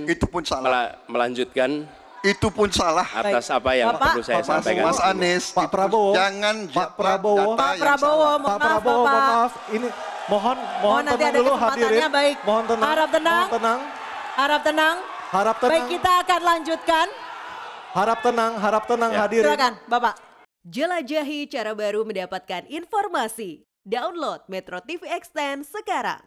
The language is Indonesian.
Itu pun salah. Mel melanjutkan itu pun salah atas apa yang Bapak, perlu saya Bapak, sampaikan. Mas Anies, Pak Prabowo, jangan Pak Prabowo, Pak Prabowo, Pak Prabowo, mohon maaf, ini mohon mohon, mohon tenang dulu hadirin, baik. mohon tenang, harap tenang, mohon tenang, harap tenang, harap tenang. Baik kita akan lanjutkan. Harap tenang, harap tenang ya. hadirin. Silakan, Bapak. Jelajahi cara baru mendapatkan informasi. Download Metro TV Extend sekarang.